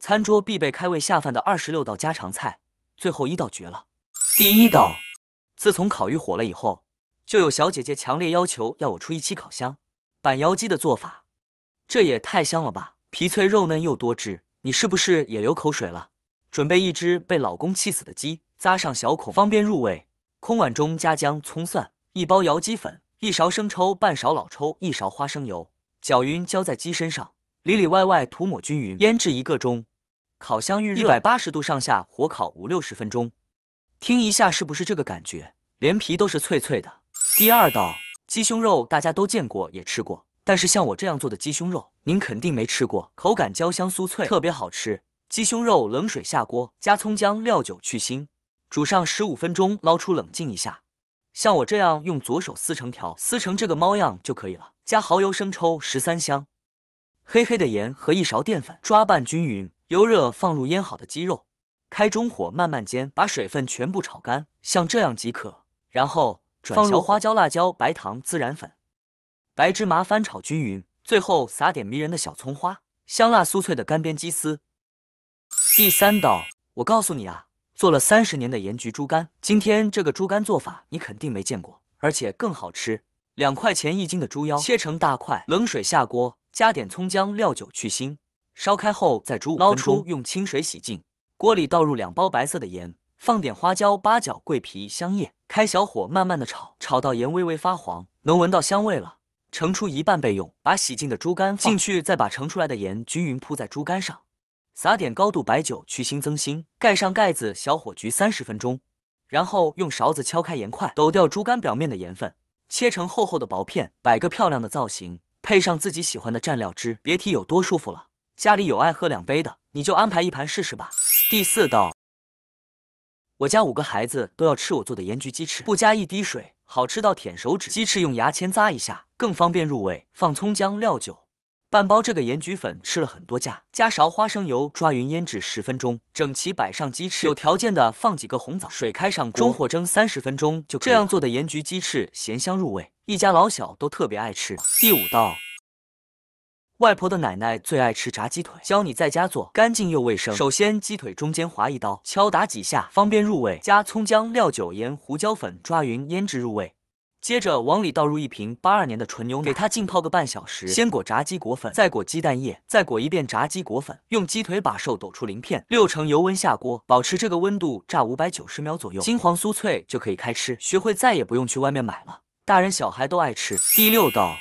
餐桌必备开胃下饭的二十六道家常菜，最后一道绝了。第一道，自从烤鱼火了以后，就有小姐姐强烈要求要我出一期烤箱板窑鸡的做法。这也太香了吧！皮脆肉嫩又多汁，你是不是也流口水了？准备一只被老公气死的鸡，扎上小孔方便入味。空碗中加姜葱蒜，一包窑鸡粉，一勺生抽，半勺老抽，一勺花生油，搅匀浇在鸡身上，里里外外涂抹均匀，腌制一个钟。烤箱预热一百八十度上下火烤五六十分钟，听一下是不是这个感觉？连皮都是脆脆的。第二道鸡胸肉大家都见过也吃过，但是像我这样做的鸡胸肉您肯定没吃过，口感焦香酥脆，特别好吃。鸡胸肉冷水下锅，加葱姜料酒去腥，煮上十五分钟，捞出冷静一下。像我这样用左手撕成条，撕成这个猫样就可以了。加蚝油、生抽、十三香、黑黑的盐和一勺淀粉，抓拌均匀。油热，放入腌好的鸡肉，开中火慢慢煎，把水分全部炒干，像这样即可。然后放入花椒、辣椒、白糖、孜然粉、白芝麻，翻炒均匀，最后撒点迷人的小葱花，香辣酥脆的干煸鸡丝。第三道，我告诉你啊，做了三十年的盐焗猪肝，今天这个猪肝做法你肯定没见过，而且更好吃。两块钱一斤的猪腰切成大块，冷水下锅，加点葱姜、料酒去腥。烧开后，再煮五分钟。捞出，用清水洗净。锅里倒入两包白色的盐，放点花椒、八角、桂皮、香叶，开小火慢慢的炒，炒到盐微微发黄，能闻到香味了。盛出一半备用。把洗净的猪肝放进去，再把盛出来的盐均匀铺在猪肝上，撒点高度白酒去腥增腥，盖上盖子，小火焗三十分钟。然后用勺子敲开盐块，抖掉猪肝表面的盐分，切成厚厚的薄片，摆个漂亮的造型，配上自己喜欢的蘸料汁，别提有多舒服了。家里有爱喝两杯的，你就安排一盘试试吧。第四道，我家五个孩子都要吃我做的盐焗鸡翅，不加一滴水，好吃到舔手指。鸡翅用牙签扎一下，更方便入味。放葱姜、料酒，半包这个盐焗粉吃了很多家，加勺花生油抓匀腌制十分钟，整齐摆上鸡翅，有条件的放几个红枣。水开上锅，中火蒸三十分钟就。这样做的盐焗鸡翅咸香入味，一家老小都特别爱吃。第五道。外婆的奶奶最爱吃炸鸡腿，教你在家做，干净又卫生。首先，鸡腿中间划一刀，敲打几下，方便入味。加葱姜、料酒、盐、胡椒粉，抓匀腌制入味。接着往里倒入一瓶八二年的纯牛奶，给它浸泡个半小时。先裹炸鸡裹粉，再裹鸡蛋液，再裹一遍炸鸡裹粉。用鸡腿把瘦抖出鳞片，六成油温下锅，保持这个温度炸五百九十秒左右，金黄酥脆就可以开吃。学会再也不用去外面买了，大人小孩都爱吃。第六道。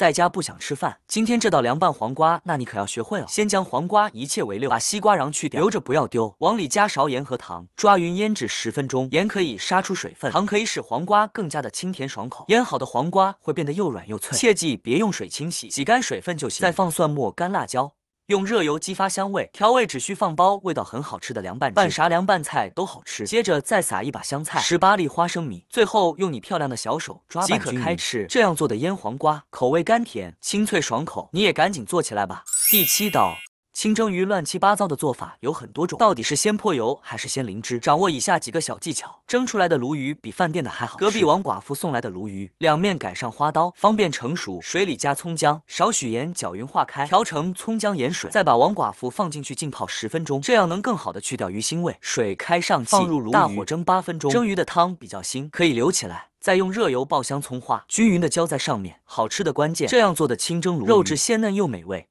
在家不想吃饭，今天这道凉拌黄瓜，那你可要学会了。先将黄瓜一切为六，把西瓜瓤去掉，留着不要丢，往里加勺盐和糖，抓匀腌制十分钟。盐可以杀出水分，糖可以使黄瓜更加的清甜爽口。腌好的黄瓜会变得又软又脆，切记别用水清洗，挤干水分就行。再放蒜末、干辣椒。用热油激发香味，调味只需放包，味道很好吃的凉拌，拌啥凉拌菜都好吃。接着再撒一把香菜、十八粒花生米，最后用你漂亮的小手抓拌即可开吃。这样做的腌黄瓜，口味甘甜、清脆爽口，你也赶紧做起来吧。第七道。清蒸鱼乱七八糟的做法有很多种，到底是先泼油还是先淋汁？掌握以下几个小技巧，蒸出来的鲈鱼比饭店的还好。隔壁王寡妇送来的鲈鱼，两面改上花刀，方便成熟。水里加葱姜，少许盐，搅匀化开，调成葱姜盐水，再把王寡妇放进去浸泡十分钟，这样能更好的去掉鱼腥味。水开上气，放入鲈鱼，大火蒸八分钟。蒸鱼的汤比较腥，可以留起来。再用热油爆香葱花，均匀的浇在上面。好吃的关键，这样做的清蒸鲈鱼肉质鲜嫩又美味。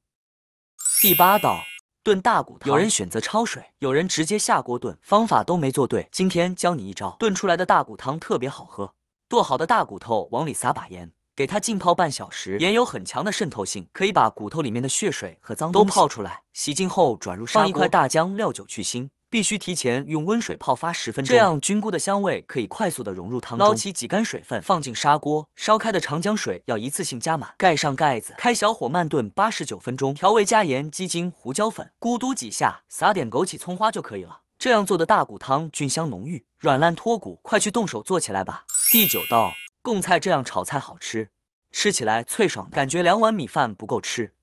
第八道炖大骨汤，有人选择焯水，有人直接下锅炖，方法都没做对。今天教你一招，炖出来的大骨汤特别好喝。剁好的大骨头往里撒把盐，给它浸泡半小时。盐有很强的渗透性，可以把骨头里面的血水和脏都泡出来。洗净后转入砂锅，放一块大姜、料酒去腥。必须提前用温水泡发十分钟，这样菌菇的香味可以快速的融入汤。捞起挤干水分，放进砂锅，烧开的长江水要一次性加满，盖上盖子，开小火慢炖八十九分钟。调味加盐、鸡精、胡椒粉，咕嘟几下，撒点枸杞、葱花就可以了。这样做的大骨汤菌香浓郁，软烂脱骨，快去动手做起来吧。第九道贡菜，这样炒菜好吃，吃起来脆爽，感觉两碗米饭不够吃。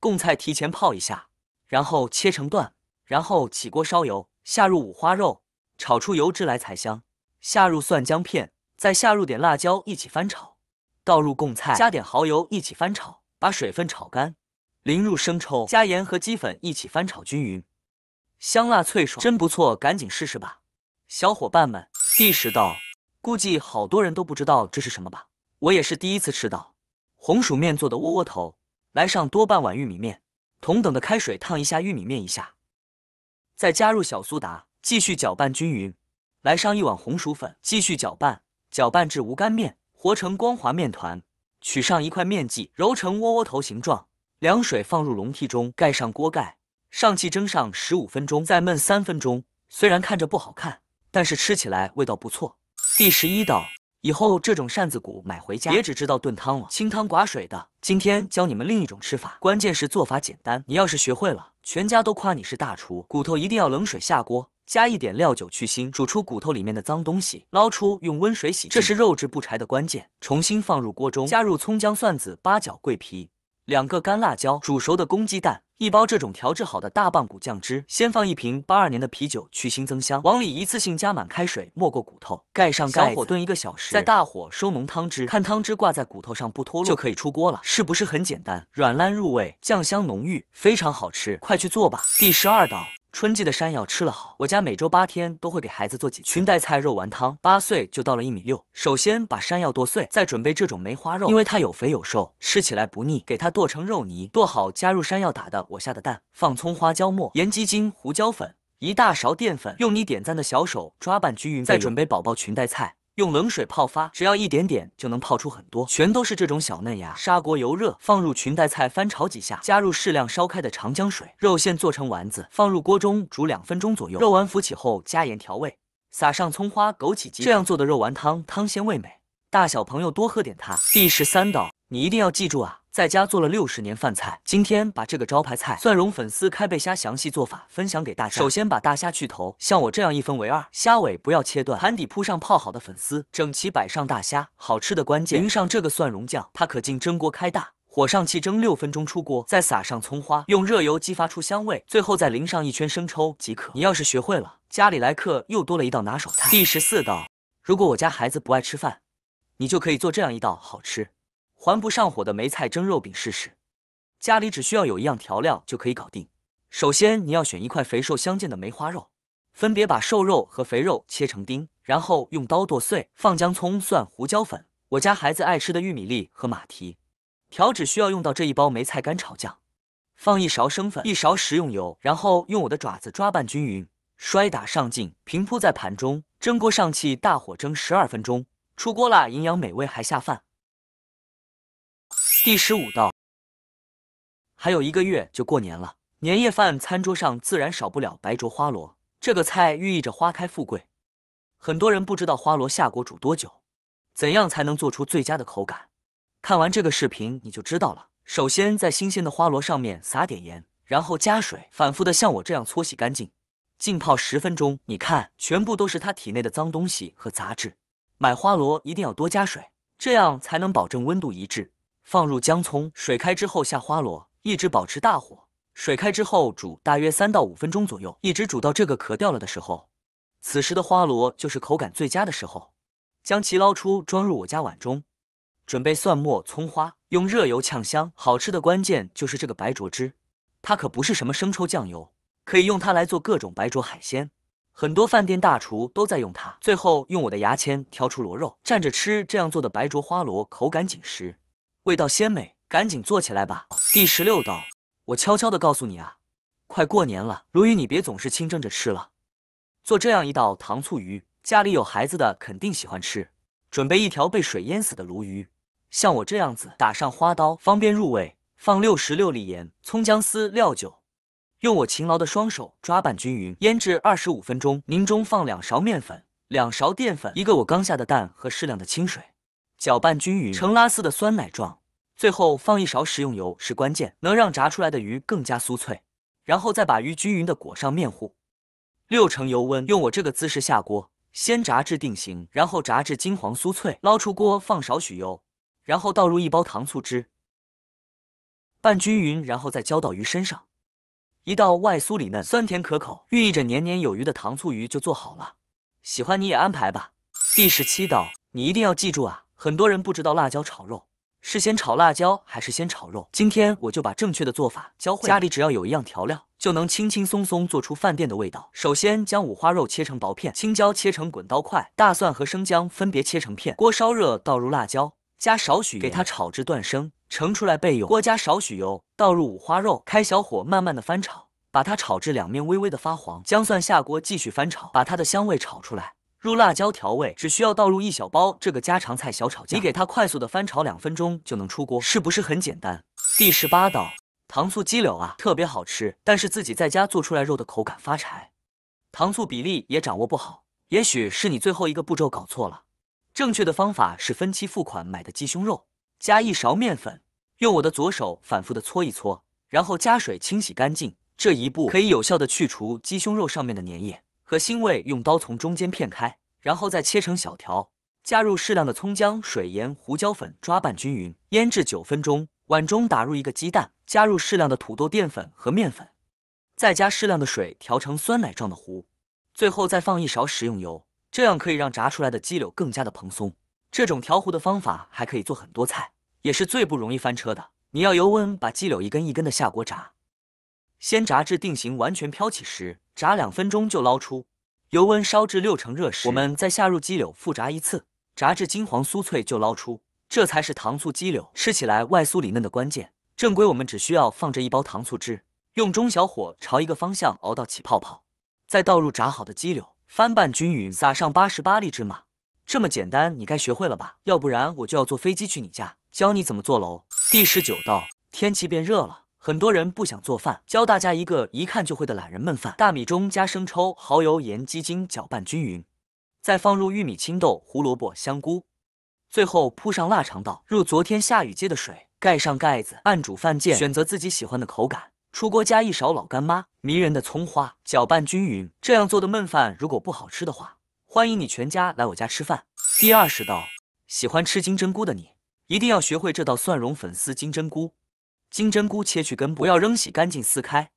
贡菜提前泡一下，然后切成段。然后起锅烧油，下入五花肉，炒出油脂来才香。下入蒜姜片，再下入点辣椒一起翻炒，倒入贡菜，加点蚝油一起翻炒，把水分炒干，淋入生抽，加盐和鸡粉一起翻炒均匀，香辣脆爽，真不错，赶紧试试吧，小伙伴们。第十道，估计好多人都不知道这是什么吧，我也是第一次吃到。红薯面做的窝窝头，来上多半碗玉米面，同等的开水烫一下玉米面一下。再加入小苏打，继续搅拌均匀。来上一碗红薯粉，继续搅拌，搅拌至无干面，和成光滑面团。取上一块面剂，揉成窝窝头形状。凉水放入笼屉中，盖上锅盖，上汽蒸上十五分钟，再焖三分钟。虽然看着不好看，但是吃起来味道不错。第十一道，以后这种扇子骨买回家，别只知道炖汤了，清汤寡水的。今天教你们另一种吃法，关键是做法简单。你要是学会了。全家都夸你是大厨，骨头一定要冷水下锅，加一点料酒去腥，煮出骨头里面的脏东西，捞出用温水洗。这是肉质不柴的关键。重新放入锅中，加入葱姜蒜子、八角、桂皮、两个干辣椒、煮熟的公鸡蛋。一包这种调制好的大棒骨酱汁，先放一瓶八二年的啤酒去腥增香，往里一次性加满开水没过骨头，盖上盖，小火炖一个小时，再大火收浓汤汁，看汤汁挂在骨头上不脱落就可以出锅了。是不是很简单？软烂入味，酱香浓郁，非常好吃，快去做吧。第十二道。春季的山药吃了好，我家每周八天都会给孩子做几裙带菜肉丸汤，八岁就到了一米六。首先把山药剁碎，再准备这种梅花肉，因为它有肥有瘦，吃起来不腻，给它剁成肉泥。剁好加入山药打的我下的蛋，放葱花、椒末、盐、鸡精、胡椒粉，一大勺淀粉，用你点赞的小手抓拌均匀。再准备宝宝裙带菜。用冷水泡发，只要一点点就能泡出很多，全都是这种小嫩芽。砂锅油热，放入裙带菜翻炒几下，加入适量烧开的长江水。肉馅做成丸子，放入锅中煮两分钟左右，肉丸浮起后加盐调味，撒上葱花、枸杞这样做的肉丸汤，汤鲜味美，大小朋友多喝点它。第十三道，你一定要记住啊！在家做了六十年饭菜，今天把这个招牌菜蒜蓉粉丝开背虾详细做法分享给大家。首先把大虾去头，像我这样一分为二，虾尾不要切断。盘底铺上泡好的粉丝，整齐摆上大虾。好吃的关键淋上这个蒜蓉酱，它可进蒸锅开大火上气蒸六分钟出锅，再撒上葱花，用热油激发出香味，最后再淋上一圈生抽即可。你要是学会了，家里来客又多了一道拿手菜。第十四道，如果我家孩子不爱吃饭，你就可以做这样一道好吃。还不上火的梅菜蒸肉饼试试，家里只需要有一样调料就可以搞定。首先你要选一块肥瘦相间的梅花肉，分别把瘦肉和肥肉切成丁，然后用刀剁碎，放姜、葱、蒜、胡椒粉，我家孩子爱吃的玉米粒和马蹄。调只需要用到这一包梅菜干炒酱，放一勺生粉、一勺食用油，然后用我的爪子抓拌均匀，摔打上劲，平铺在盘中，蒸锅上气，大火蒸十二分钟，出锅啦！营养美味还下饭。第十五道，还有一个月就过年了，年夜饭餐桌上自然少不了白灼花螺。这个菜寓意着花开富贵，很多人不知道花螺下锅煮多久，怎样才能做出最佳的口感？看完这个视频你就知道了。首先在新鲜的花螺上面撒点盐，然后加水，反复的像我这样搓洗干净，浸泡十分钟。你看，全部都是它体内的脏东西和杂质。买花螺一定要多加水，这样才能保证温度一致。放入姜葱，水开之后下花螺，一直保持大火。水开之后煮大约三到五分钟左右，一直煮到这个壳掉了的时候，此时的花螺就是口感最佳的时候。将其捞出装入我家碗中，准备蒜末、葱花，用热油呛香。好吃的关键就是这个白灼汁，它可不是什么生抽酱油，可以用它来做各种白灼海鲜，很多饭店大厨都在用它。最后用我的牙签挑出螺肉蘸着吃，这样做的白灼花螺口感紧实。味道鲜美，赶紧做起来吧！第十六道，我悄悄地告诉你啊，快过年了，鲈鱼你别总是清蒸着吃了，做这样一道糖醋鱼，家里有孩子的肯定喜欢吃。准备一条被水淹死的鲈鱼，像我这样子打上花刀，方便入味。放六十六粒盐、葱姜丝、料酒，用我勤劳的双手抓拌均匀，腌制二十五分钟。您中放两勺面粉、两勺淀粉、一个我刚下的蛋和适量的清水。搅拌均匀成拉丝的酸奶状，最后放一勺食用油是关键，能让炸出来的鱼更加酥脆。然后再把鱼均匀的裹上面糊，六成油温，用我这个姿势下锅，先炸至定型，然后炸至金黄酥脆，捞出锅放少许油，然后倒入一包糖醋汁，拌均匀，然后再浇到鱼身上，一道外酥里嫩、酸甜可口、寓意着年年有余的糖醋鱼就做好了。喜欢你也安排吧。第十七道，你一定要记住啊！很多人不知道辣椒炒肉是先炒辣椒还是先炒肉，今天我就把正确的做法教会。家里只要有一样调料，就能轻轻松松做出饭店的味道。首先将五花肉切成薄片，青椒切成滚刀块，大蒜和生姜分别切成片。锅烧热，倒入辣椒，加少许给它炒至断生，盛出来备用。锅加少许油，倒入五花肉，开小火慢慢的翻炒，把它炒至两面微微的发黄。姜蒜下锅继续翻炒，把它的香味炒出来。入辣椒调味，只需要倒入一小包这个家常菜小炒酱，你给它快速的翻炒两分钟就能出锅，是不是很简单？第十八道糖醋鸡柳啊，特别好吃，但是自己在家做出来肉的口感发柴，糖醋比例也掌握不好，也许是你最后一个步骤搞错了。正确的方法是分期付款买的鸡胸肉，加一勺面粉，用我的左手反复的搓一搓，然后加水清洗干净，这一步可以有效的去除鸡胸肉上面的粘液。和腥味，用刀从中间片开，然后再切成小条，加入适量的葱姜水盐胡椒粉抓拌均匀，腌制九分钟。碗中打入一个鸡蛋，加入适量的土豆淀粉和面粉，再加适量的水调成酸奶状的糊，最后再放一勺食用油，这样可以让炸出来的鸡柳更加的蓬松。这种调糊的方法还可以做很多菜，也是最不容易翻车的。你要油温把鸡柳一根一根的下锅炸，先炸至定型完全飘起时。炸两分钟就捞出，油温烧至六成热时，我们再下入鸡柳复炸一次，炸至金黄酥脆就捞出。这才是糖醋鸡柳吃起来外酥里嫩的关键。正规我们只需要放着一包糖醋汁，用中小火朝一个方向熬到起泡泡，再倒入炸好的鸡柳，翻拌均匀，撒上八十八粒芝麻。这么简单，你该学会了吧？要不然我就要坐飞机去你家，教你怎么做楼。第十九道，天气变热了。很多人不想做饭，教大家一个一看就会的懒人焖饭。大米中加生抽、蚝油、盐、鸡精，搅拌均匀，再放入玉米、青豆、胡萝卜、香菇，最后铺上腊肠，道，入昨天下雨接的水，盖上盖子，按煮饭键，选择自己喜欢的口感。出锅加一勺老干妈，迷人的葱花，搅拌均匀。这样做的焖饭如果不好吃的话，欢迎你全家来我家吃饭。第二十道，喜欢吃金针菇的你，一定要学会这道蒜蓉粉丝金针菇。金针菇切去根部，不要扔，洗干净，撕开。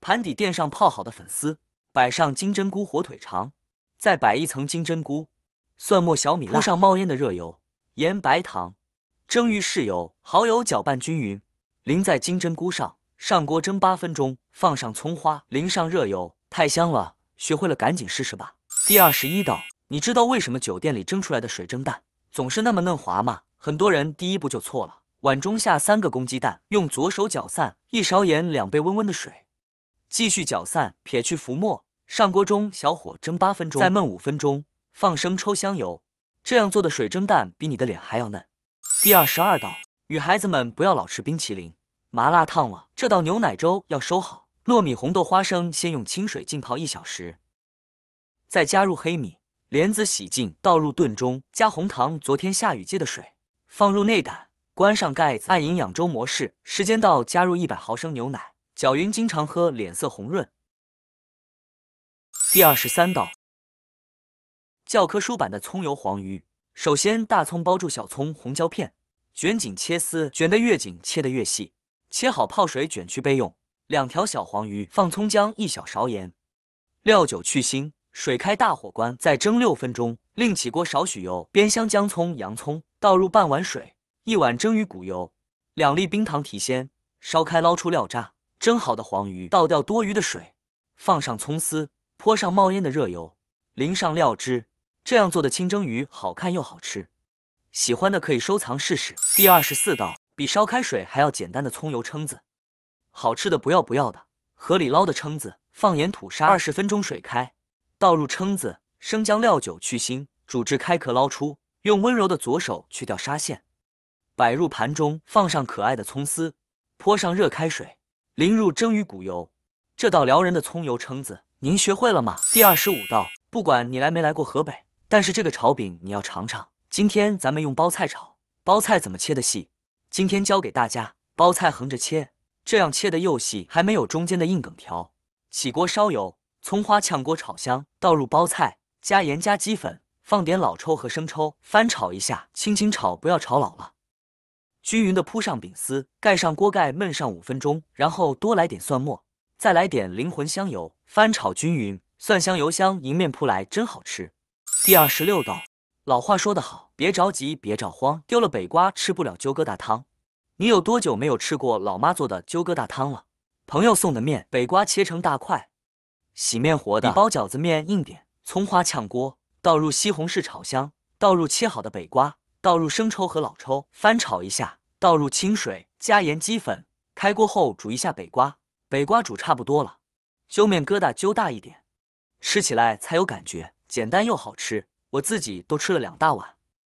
盘底垫上泡好的粉丝，摆上金针菇、火腿肠，再摆一层金针菇、蒜末、小米辣。铺上冒烟的热油，盐、白糖、蒸鱼豉油、蚝油，搅拌均匀，淋在金针菇上。上锅蒸八分钟，放上葱花，淋上热油，太香了！学会了，赶紧试试吧。第二十一道，你知道为什么酒店里蒸出来的水蒸蛋总是那么嫩滑吗？很多人第一步就错了。碗中下三个公鸡蛋，用左手搅散，一勺盐，两杯温温的水，继续搅散，撇去浮沫，上锅中小火蒸八分钟，再焖五分钟，放生抽、香油。这样做的水蒸蛋比你的脸还要嫩。第二十二道，女孩子们不要老吃冰淇淋、麻辣烫了，这道牛奶粥要收好。糯米、红豆、花生先用清水浸泡一小时，再加入黑米、莲子洗净，倒入炖盅，加红糖，昨天下雨接的水，放入内胆。关上盖子，按营养粥模式，时间到，加入一百毫升牛奶，搅匀。经常喝，脸色红润。第二十三道，教科书版的葱油黄鱼。首先，大葱包住小葱、红椒片，卷紧切丝，卷得越紧，切得越细。切好泡水，卷去备用。两条小黄鱼，放葱姜一小勺盐，料酒去腥。水开大火关，再蒸六分钟。另起锅少许油，煸香姜葱洋葱，倒入半碗水。一碗蒸鱼骨油，两粒冰糖提鲜，烧开捞出料渣，蒸好的黄鱼倒掉多余的水，放上葱丝，泼上冒烟的热油，淋上料汁。这样做的清蒸鱼好看又好吃，喜欢的可以收藏试试。第二十四道比烧开水还要简单的葱油蛏子，好吃的不要不要的。河里捞的蛏子，放盐吐沙，二十分钟水开，倒入蛏子，生姜料酒去腥，煮至开壳捞出，用温柔的左手去掉沙线。摆入盘中，放上可爱的葱丝，泼上热开水，淋入蒸鱼骨油，这道撩人的葱油蛏子，您学会了吗？第二十五道，不管你来没来过河北，但是这个炒饼你要尝尝。今天咱们用包菜炒，包菜怎么切的细？今天教给大家，包菜横着切，这样切的又细，还没有中间的硬梗条。起锅烧油，葱花炝锅炒香，倒入包菜，加盐加鸡粉，放点老抽和生抽，翻炒一下，轻轻炒，不要炒老了。均匀的铺上饼丝，盖上锅盖焖上五分钟，然后多来点蒜末，再来点灵魂香油，翻炒均匀，蒜香油香迎面扑来，真好吃。第二十六道，老话说得好，别着急，别着慌，丢了北瓜吃不了揪疙瘩汤。你有多久没有吃过老妈做的揪疙瘩汤了？朋友送的面，北瓜切成大块，洗面活的比包饺子面硬点，葱花炝锅，倒入西红柿炒香，倒入切好的北瓜。倒入生抽和老抽，翻炒一下，倒入清水，加盐、鸡粉，开锅后煮一下北瓜。北瓜煮差不多了，揪面疙瘩揪大一点，吃起来才有感觉，简单又好吃，我自己都吃了两大碗。